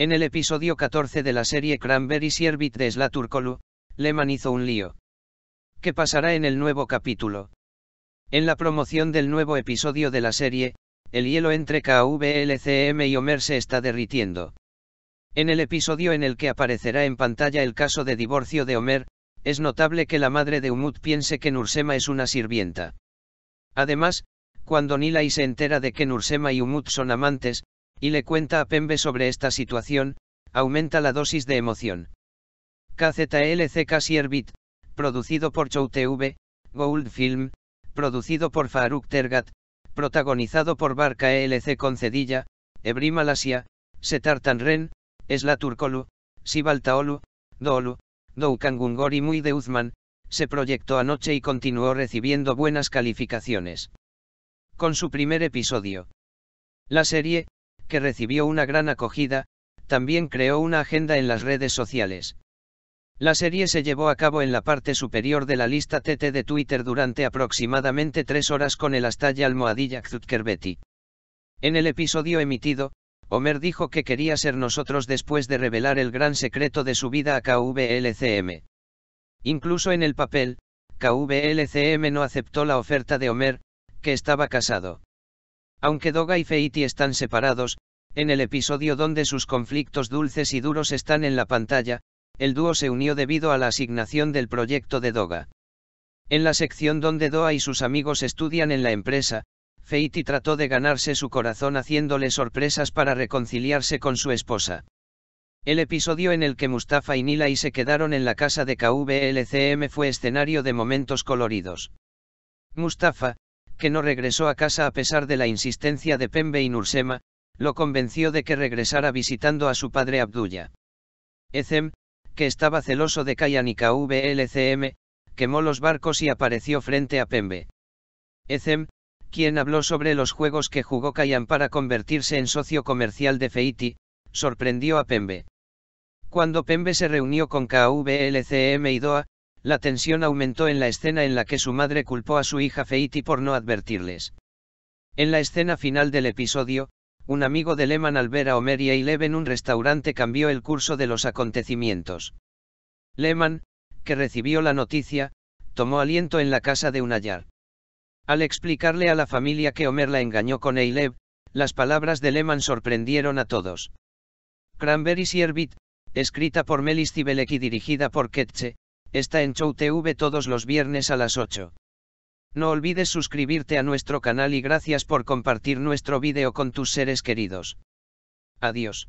En el episodio 14 de la serie Cranberry Servit de Slaturkolu, Lehman hizo un lío. ¿Qué pasará en el nuevo capítulo? En la promoción del nuevo episodio de la serie, el hielo entre KVLCM y Homer se está derritiendo. En el episodio en el que aparecerá en pantalla el caso de divorcio de Homer, es notable que la madre de Umut piense que Nursema es una sirvienta. Además, cuando Nilay se entera de que Nursema y Umut son amantes, y le cuenta a Pembe sobre esta situación, aumenta la dosis de emoción. KZLC Casierbit, producido por Chow TV, Gold Film, producido por Faruk Tergat, protagonizado por Barca ELC Concedilla, Ebrim Malasia, Setar Tanren, Esla Turkolu, Sibaltaolu, Doolu, Doukangungori Muy de Uzman, se proyectó anoche y continuó recibiendo buenas calificaciones. Con su primer episodio. La serie, que recibió una gran acogida, también creó una agenda en las redes sociales. La serie se llevó a cabo en la parte superior de la lista TT de Twitter durante aproximadamente tres horas con el astalla almohadilla Zutkerbeti. En el episodio emitido, Homer dijo que quería ser nosotros después de revelar el gran secreto de su vida a KVLCM. Incluso en el papel, KVLCM no aceptó la oferta de Homer, que estaba casado. Aunque Doga y Feiti están separados, en el episodio donde sus conflictos dulces y duros están en la pantalla, el dúo se unió debido a la asignación del proyecto de Doga. En la sección donde Doa y sus amigos estudian en la empresa, Feiti trató de ganarse su corazón haciéndole sorpresas para reconciliarse con su esposa. El episodio en el que Mustafa y y se quedaron en la casa de KVLCM fue escenario de momentos coloridos. Mustafa, que no regresó a casa a pesar de la insistencia de Pembe y Nursema, lo convenció de que regresara visitando a su padre Abdulla. Ezem, que estaba celoso de y KVLCM, quemó los barcos y apareció frente a Pembe. Ezem, quien habló sobre los juegos que jugó Kayan para convertirse en socio comercial de Feiti, sorprendió a Pembe. Cuando Pembe se reunió con KVLCM y Doa, la tensión aumentó en la escena en la que su madre culpó a su hija Feiti por no advertirles. En la escena final del episodio, un amigo de Lehman al ver a Homer y Eileb en un restaurante cambió el curso de los acontecimientos. Lehman, que recibió la noticia, tomó aliento en la casa de un Unayar. Al explicarle a la familia que Homer la engañó con Eileb, las palabras de Lehman sorprendieron a todos. Cranberry Sierbit, escrita por Melis Cibelec y dirigida por Ketche, está en Show TV todos los viernes a las 8. No olvides suscribirte a nuestro canal y gracias por compartir nuestro video con tus seres queridos. Adiós.